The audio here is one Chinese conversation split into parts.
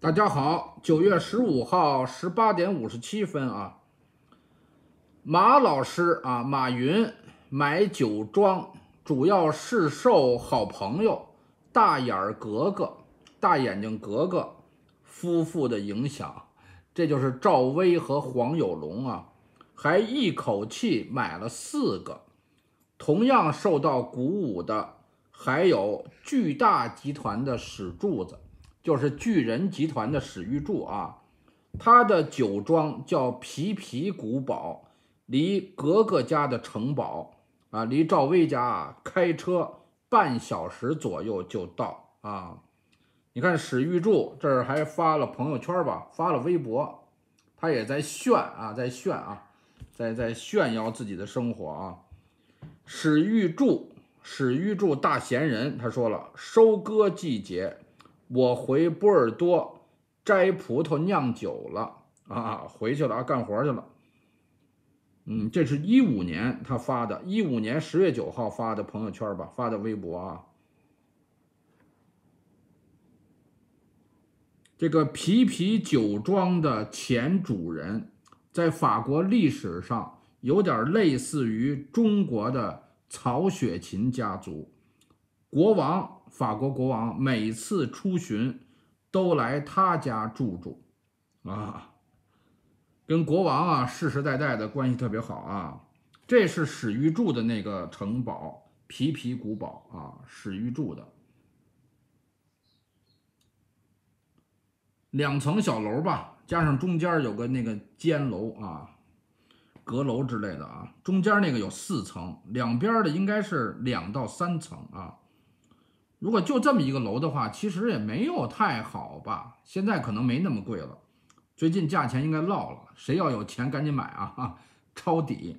大家好，九月十五号十八点五十七分啊，马老师啊，马云买酒庄主要是受好朋友大眼儿格格、大眼睛格格夫妇的影响，这就是赵薇和黄有龙啊，还一口气买了四个。同样受到鼓舞的还有巨大集团的史柱子。就是巨人集团的史玉柱啊，他的酒庄叫皮皮古堡，离格格家的城堡啊，离赵薇家啊，开车半小时左右就到啊。你看史玉柱这儿还发了朋友圈吧，发了微博，他也在炫啊，在炫啊，在在炫耀自己的生活啊。史玉柱，史玉柱大闲人，他说了，收割季节。我回波尔多摘葡萄酿酒了啊，回去了啊，干活去了。嗯，这是一五年他发的，一五年十月九号发的朋友圈吧，发的微博啊。这个皮皮酒庄的前主人，在法国历史上有点类似于中国的曹雪芹家族。国王，法国国王每次出巡，都来他家住住，啊，跟国王啊世世代代的关系特别好啊。这是史玉柱的那个城堡——皮皮古堡啊，史玉柱的两层小楼吧，加上中间有个那个尖楼啊，阁楼之类的啊，中间那个有四层，两边的应该是两到三层啊。如果就这么一个楼的话，其实也没有太好吧。现在可能没那么贵了，最近价钱应该落了。谁要有钱赶紧买啊，抄底！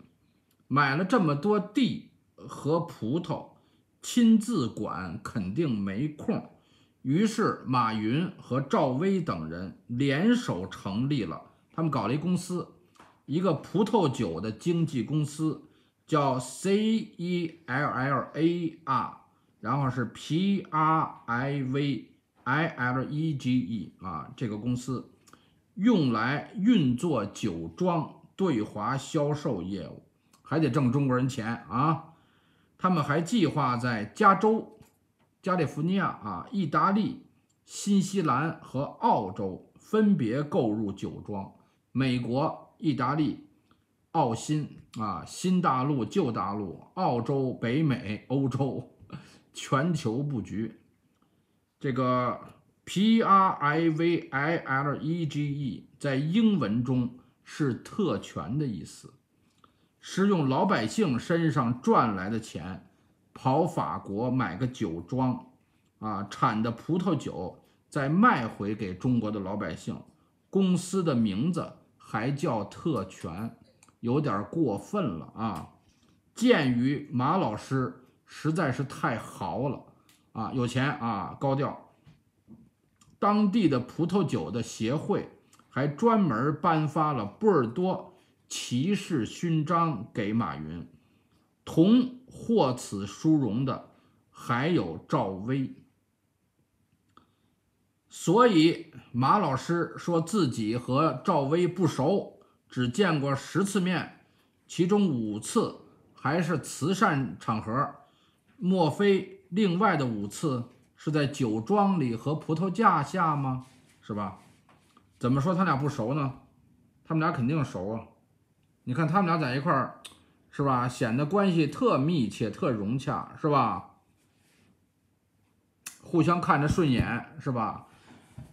买了这么多地和葡萄，亲自管肯定没空。于是马云和赵薇等人联手成立了，他们搞了一公司，一个葡萄酒的经纪公司，叫 C E L L A R。然后是 P R I V I L E G E 啊，这个公司用来运作酒庄对华销售业务，还得挣中国人钱啊！他们还计划在加州、加利福尼亚啊、意大利、新西兰和澳洲分别购入酒庄。美国、意大利、澳新啊，新大陆、旧大陆、澳洲、北美、欧洲。全球布局，这个 privilege 在英文中是特权的意思，是用老百姓身上赚来的钱，跑法国买个酒庄，啊，产的葡萄酒再卖回给中国的老百姓，公司的名字还叫特权，有点过分了啊！鉴于马老师。实在是太豪了啊！有钱啊，高调。当地的葡萄酒的协会还专门颁发了波尔多骑士勋章给马云。同获此殊荣的还有赵薇。所以马老师说自己和赵薇不熟，只见过十次面，其中五次还是慈善场合。莫非另外的五次是在酒庄里和葡萄架下吗？是吧？怎么说他俩不熟呢？他们俩肯定熟啊！你看他们俩在一块儿，是吧？显得关系特密切、特融洽，是吧？互相看着顺眼，是吧？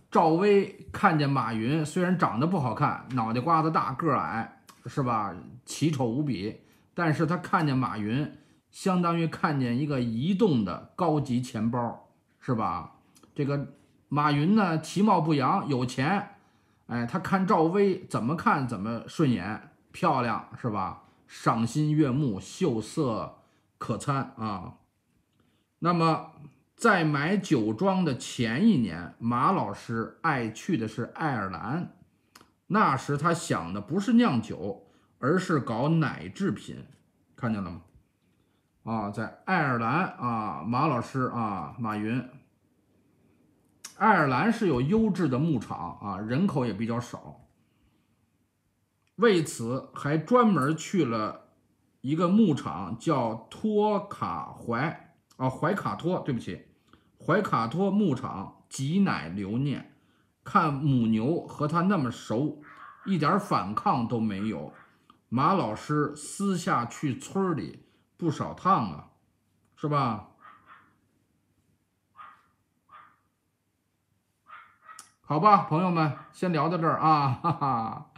赵薇看见马云，虽然长得不好看，脑袋瓜子大、个矮，是吧？奇丑无比，但是他看见马云。相当于看见一个移动的高级钱包，是吧？这个马云呢，其貌不扬，有钱，哎，他看赵薇怎么看怎么顺眼，漂亮是吧？赏心悦目，秀色可餐啊。那么在买酒庄的前一年，马老师爱去的是爱尔兰，那时他想的不是酿酒，而是搞奶制品，看见了吗？啊，在爱尔兰啊，马老师啊，马云，爱尔兰是有优质的牧场啊，人口也比较少，为此还专门去了一个牧场，叫托卡怀啊，怀卡托，对不起，怀卡托牧场挤奶留念，看母牛和他那么熟，一点反抗都没有，马老师私下去村里。不少趟啊，是吧？好吧，朋友们，先聊到这儿啊，哈哈。